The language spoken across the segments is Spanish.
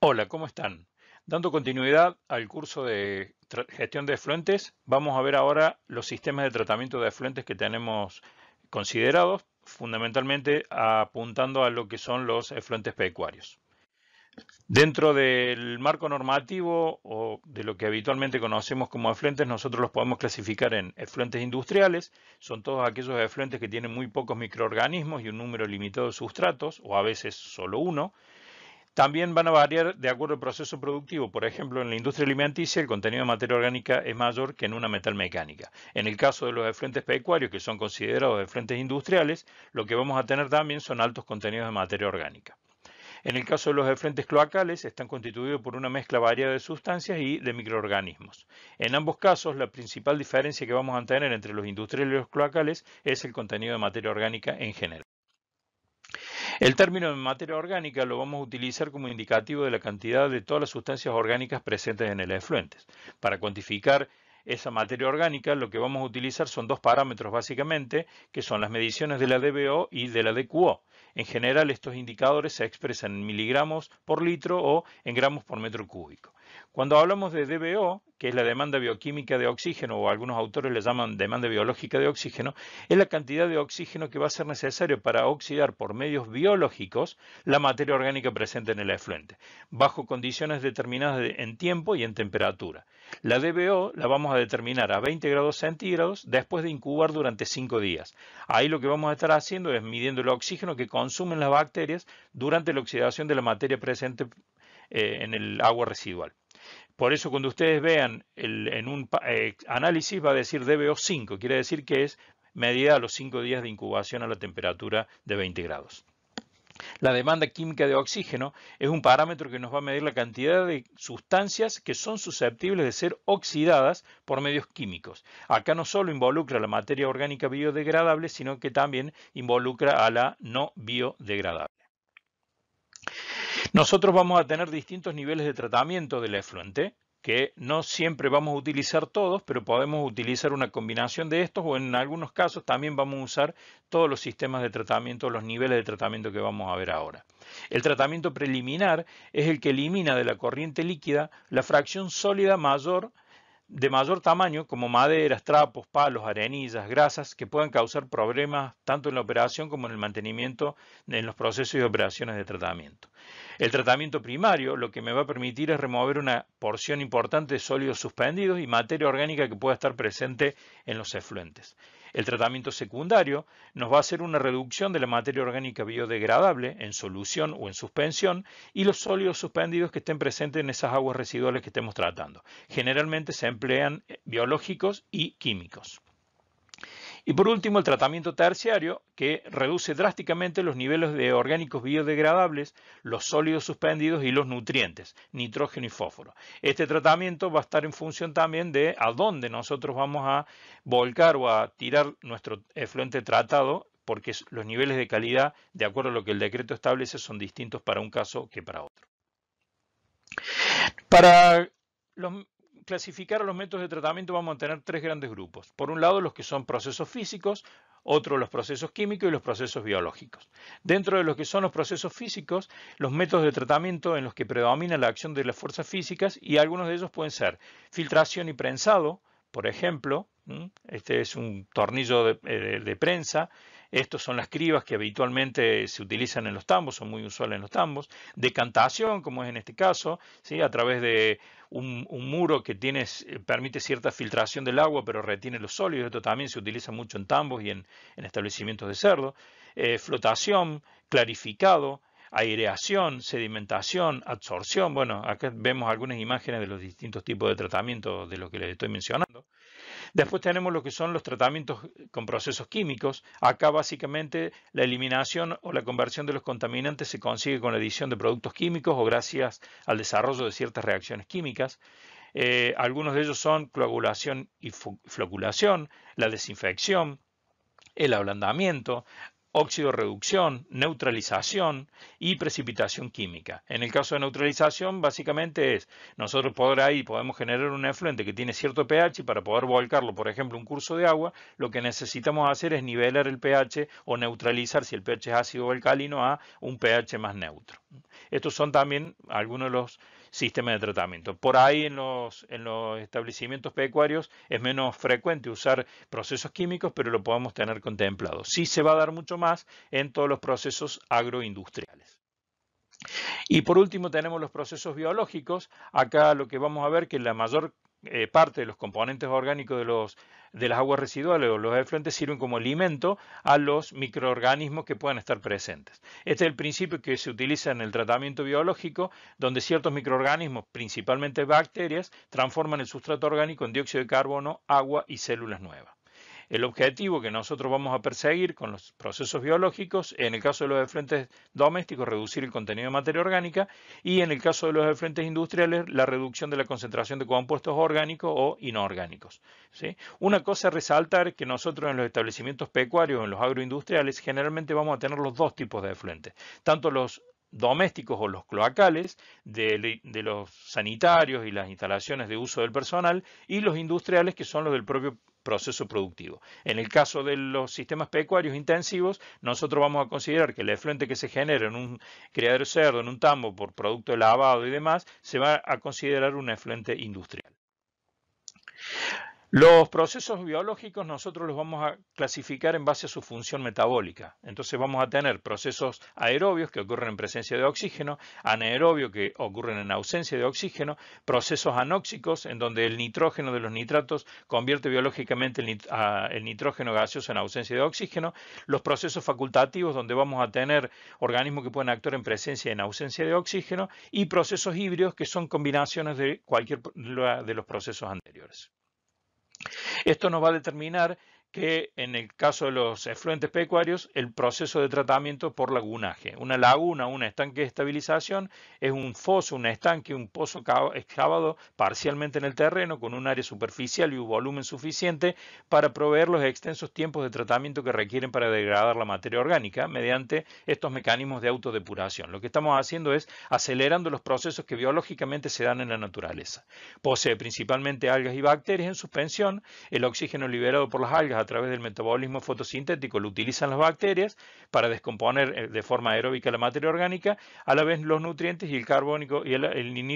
Hola, ¿cómo están? Dando continuidad al curso de gestión de efluentes, vamos a ver ahora los sistemas de tratamiento de efluentes que tenemos considerados, fundamentalmente apuntando a lo que son los efluentes pecuarios. Dentro del marco normativo o de lo que habitualmente conocemos como efluentes, nosotros los podemos clasificar en efluentes industriales, son todos aquellos efluentes que tienen muy pocos microorganismos y un número limitado de sustratos, o a veces solo uno, también van a variar de acuerdo al proceso productivo. Por ejemplo, en la industria alimenticia el contenido de materia orgánica es mayor que en una metal mecánica. En el caso de los efluentes pecuarios, que son considerados efluentes industriales, lo que vamos a tener también son altos contenidos de materia orgánica. En el caso de los efluentes cloacales, están constituidos por una mezcla variada de sustancias y de microorganismos. En ambos casos, la principal diferencia que vamos a tener entre los industriales y los cloacales es el contenido de materia orgánica en general. El término de materia orgánica lo vamos a utilizar como indicativo de la cantidad de todas las sustancias orgánicas presentes en el efluente. Para cuantificar esa materia orgánica, lo que vamos a utilizar son dos parámetros básicamente, que son las mediciones de la DBO y de la DQO. En general, estos indicadores se expresan en miligramos por litro o en gramos por metro cúbico. Cuando hablamos de DBO, que es la demanda bioquímica de oxígeno, o algunos autores le llaman demanda biológica de oxígeno, es la cantidad de oxígeno que va a ser necesario para oxidar por medios biológicos la materia orgánica presente en el efluente, bajo condiciones determinadas en tiempo y en temperatura. La DBO la vamos a determinar a 20 grados centígrados después de incubar durante 5 días. Ahí lo que vamos a estar haciendo es midiendo el oxígeno que consumen las bacterias durante la oxidación de la materia presente eh, en el agua residual. Por eso cuando ustedes vean en un eh, análisis va a decir DBO5, quiere decir que es medida a los 5 días de incubación a la temperatura de 20 grados. La demanda química de oxígeno es un parámetro que nos va a medir la cantidad de sustancias que son susceptibles de ser oxidadas por medios químicos. Acá no solo involucra la materia orgánica biodegradable, sino que también involucra a la no biodegradable. Nosotros vamos a tener distintos niveles de tratamiento del efluente, que no siempre vamos a utilizar todos, pero podemos utilizar una combinación de estos o en algunos casos también vamos a usar todos los sistemas de tratamiento, los niveles de tratamiento que vamos a ver ahora. El tratamiento preliminar es el que elimina de la corriente líquida la fracción sólida mayor de mayor tamaño, como maderas, trapos, palos, arenillas, grasas, que puedan causar problemas tanto en la operación como en el mantenimiento en los procesos y operaciones de tratamiento. El tratamiento primario lo que me va a permitir es remover una porción importante de sólidos suspendidos y materia orgánica que pueda estar presente en los efluentes. El tratamiento secundario nos va a hacer una reducción de la materia orgánica biodegradable en solución o en suspensión y los sólidos suspendidos que estén presentes en esas aguas residuales que estemos tratando. Generalmente se emplean eh, biológicos y químicos. Y por último, el tratamiento terciario, que reduce drásticamente los niveles de orgánicos biodegradables, los sólidos suspendidos y los nutrientes, nitrógeno y fósforo. Este tratamiento va a estar en función también de a dónde nosotros vamos a volcar o a tirar nuestro efluente tratado, porque los niveles de calidad, de acuerdo a lo que el decreto establece, son distintos para un caso que para otro. Para los clasificar los métodos de tratamiento vamos a tener tres grandes grupos. Por un lado, los que son procesos físicos, otro los procesos químicos y los procesos biológicos. Dentro de los que son los procesos físicos, los métodos de tratamiento en los que predomina la acción de las fuerzas físicas y algunos de ellos pueden ser filtración y prensado, por ejemplo, este es un tornillo de eh, prensa, estos son las cribas que habitualmente se utilizan en los tambos, son muy usuales en los tambos. Decantación, como es en este caso, ¿sí? a través de un, muro que tiene, eh, permite cierta filtración del agua, pero retiene los sólidos. Esto también se utiliza mucho en tambos y en, establecimientos de cerdo. Eh, flotación, clarificado, aireación, sedimentación, absorción. Bueno, acá vemos algunas imágenes de los distintos tipos de tratamiento de lo que les estoy mencionando. Después tenemos lo que son los tratamientos con procesos químicos. Acá básicamente la eliminación o la conversión de los contaminantes se consigue con la adición de productos químicos o gracias al desarrollo de ciertas reacciones químicas. Eh, algunos de ellos son coagulación y floculación, la desinfección, el ablandamiento, óxido reducción, neutralización y precipitación química. En el caso de neutralización, básicamente es, nosotros por ahí podemos generar un efluente que tiene cierto pH y para poder volcarlo, por ejemplo, un curso de agua, lo que necesitamos hacer es nivelar el pH o neutralizar, si el pH es ácido o alcalino, a un pH más neutro. Estos son también algunos de los sistema de tratamiento. Por ahí en los, en los establecimientos pecuarios es menos frecuente usar procesos químicos, pero lo podemos tener contemplado. Sí se va a dar mucho más en todos los procesos agroindustriales. Y por último tenemos los procesos biológicos. Acá lo que vamos a ver que la mayor eh, parte de los componentes orgánicos de, los, de las aguas residuales o los efluentes sirven como alimento a los microorganismos que puedan estar presentes. Este es el principio que se utiliza en el tratamiento biológico, donde ciertos microorganismos, principalmente bacterias, transforman el sustrato orgánico en dióxido de carbono, agua y células nuevas. El objetivo que nosotros vamos a perseguir con los procesos biológicos, en el caso de los efluentes domésticos, reducir el contenido de materia orgánica y en el caso de los efluentes industriales, la reducción de la concentración de compuestos orgánicos o inorgánicos. Una cosa a resaltar que nosotros en los establecimientos pecuarios, en los agroindustriales, generalmente vamos a tener los dos tipos de efluentes, tanto los domésticos o los cloacales de, los sanitarios y las instalaciones de uso del personal y los industriales que son los del propio proceso productivo. En el caso de los sistemas pecuarios intensivos, nosotros vamos a considerar que el efluente que se genera en un criadero cerdo, en un tambo, por producto de lavado y demás, se va a considerar un efluente industrial. Los procesos biológicos nosotros los vamos a clasificar en base a su función metabólica. Entonces vamos a tener procesos aerobios que ocurren en presencia de oxígeno, anaerobios que ocurren en ausencia de oxígeno, procesos anóxicos en donde el nitrógeno de los nitratos convierte biológicamente el nitrógeno gaseoso en ausencia de oxígeno, los procesos facultativos donde vamos a tener organismos que pueden actuar en presencia y en ausencia de oxígeno y procesos híbridos que son combinaciones de cualquier de los procesos anteriores. Esto nos va a determinar que en el caso de los efluentes pecuarios, el proceso de tratamiento por lagunaje. Una laguna, un estanque de estabilización, es un foso, un estanque, un pozo excavado parcialmente en el terreno con un área superficial y un volumen suficiente para proveer los extensos tiempos de tratamiento que requieren para degradar la materia orgánica mediante estos mecanismos de autodepuración. Lo que estamos haciendo es acelerando los procesos que biológicamente se dan en la naturaleza. Posee principalmente algas y bacterias en suspensión, el oxígeno liberado por las algas a través del metabolismo fotosintético lo utilizan las bacterias para descomponer eh, de forma aeróbica la materia orgánica, a la vez los nutrientes y el carbónico y el, el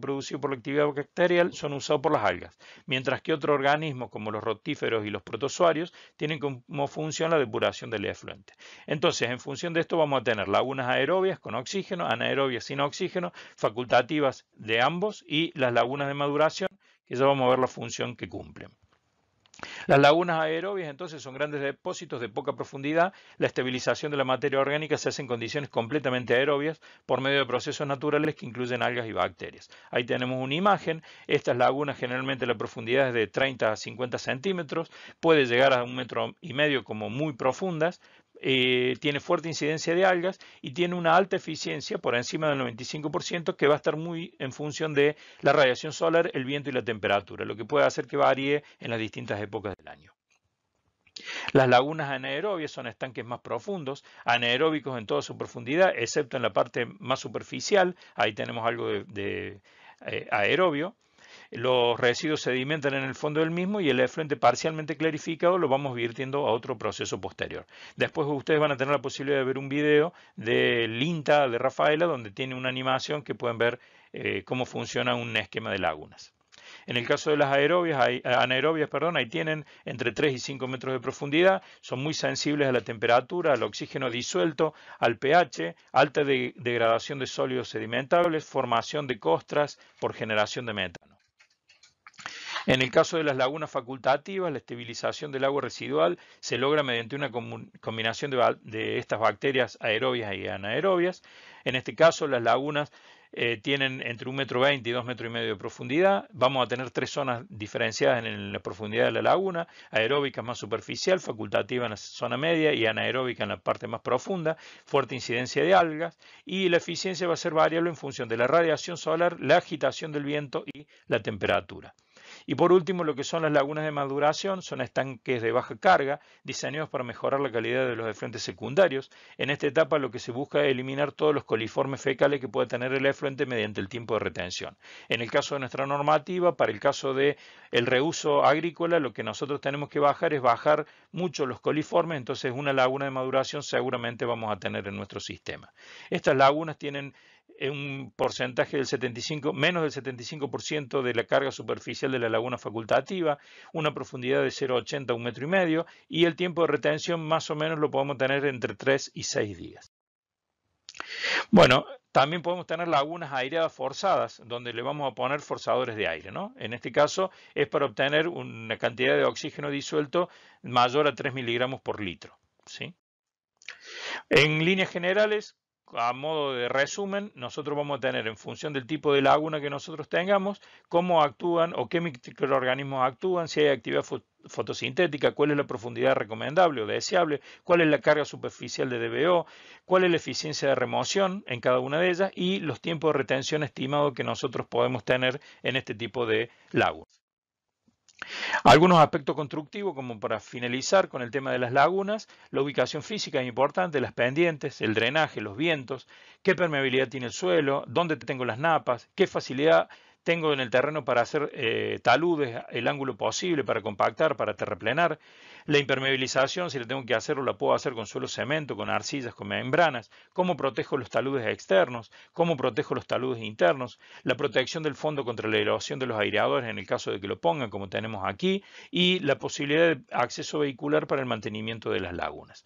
producido por la actividad bacterial son usados por las algas, mientras que otros organismos como los rotíferos y los protozoarios tienen como función la depuración del efluente. Entonces, en función de esto vamos a tener lagunas aerobias con oxígeno, anaerobias sin oxígeno, facultativas de ambos y las lagunas de maduración, que ya vamos a ver la función que cumplen. Las lagunas aerobias entonces son grandes depósitos de poca profundidad. La estabilización de la materia orgánica se hace en condiciones completamente aerobias por medio de procesos naturales que incluyen algas y bacterias. Ahí tenemos una imagen. Estas lagunas generalmente la profundidad es de 30 a 50 centímetros. Puede llegar a un metro y medio como muy profundas. Eh, tiene fuerte incidencia de algas y tiene una alta eficiencia por encima del 95% que va a estar muy en función de la radiación solar, el viento y la temperatura, lo que puede hacer que varíe en las distintas épocas del año. Las lagunas anaerobias son estanques más profundos, anaeróbicos en toda su profundidad, excepto en la parte más superficial, ahí tenemos algo de, eh, aerobio. Los residuos sedimentan en el fondo del mismo y el efluente parcialmente clarificado lo vamos virtiendo a otro proceso posterior. Después ustedes van a tener la posibilidad de ver un video de linta de Rafaela donde tiene una animación que pueden ver eh, cómo funciona un esquema de lagunas. En el caso de las aerobias, eh, anaerobias, perdón, ahí tienen entre 3 y 5 metros de profundidad, son muy sensibles a la temperatura, al oxígeno disuelto, al pH, alta degradación de sólidos sedimentables, formación de costras por generación de metano. En el caso de las lagunas facultativas, la estabilización del agua residual se logra mediante una combinación de, estas bacterias aerobias y anaerobias. En este caso, las lagunas eh, tienen entre 1,20 metro y 2,5 metros y medio de profundidad. Vamos a tener tres zonas diferenciadas en la profundidad de la laguna, aeróbica más superficial, facultativa en la zona media y anaeróbica en la parte más profunda, fuerte incidencia de algas y la eficiencia va a ser variable en función de la radiación solar, la agitación del viento y la temperatura. Y por último, lo que son las lagunas de maduración son estanques de baja carga diseñados para mejorar la calidad de los efluentes secundarios. En esta etapa lo que se busca es eliminar todos los coliformes fecales que pueda tener el efluente mediante el tiempo de retención. En el caso de nuestra normativa, para el caso del el reuso agrícola, lo que nosotros tenemos que bajar es bajar mucho los coliformes, entonces una laguna de maduración seguramente vamos a tener en nuestro sistema. Estas lagunas tienen un porcentaje del 75, menos del 75% de la carga superficial de la laguna facultativa, una profundidad de 0,80 a un metro y medio y el tiempo de retención más o menos lo podemos tener entre 3 y 6 días. Bueno, también podemos tener lagunas aireadas forzadas, donde le vamos a poner forzadores de aire. ¿no? En este caso es para obtener una cantidad de oxígeno disuelto mayor a 3 miligramos por litro. ¿sí? En líneas generales, a modo de resumen, nosotros vamos a tener en función del tipo de laguna que nosotros tengamos, cómo actúan o qué microorganismos actúan, si hay actividad fotosintética, cuál es la profundidad recomendable o deseable, cuál es la carga superficial de DBO, cuál es la eficiencia de remoción en cada una de ellas y los tiempos de retención estimados que nosotros podemos tener en este tipo de lagunas. Algunos aspectos constructivos, como para finalizar con el tema de las lagunas, la ubicación física es importante, las pendientes, el drenaje, los vientos, qué permeabilidad tiene el suelo, dónde tengo las napas, qué facilidad tengo en el terreno para hacer eh, taludes, el ángulo posible para compactar, para terreplenar, la impermeabilización, si la tengo que hacer, la puedo hacer con suelo cemento, con arcillas, con membranas, cómo protejo los taludes externos, cómo protejo los taludes internos, la protección del fondo contra la erosión de los aireadores en el caso de que lo pongan, como tenemos aquí, y la posibilidad de acceso vehicular para el mantenimiento de las lagunas.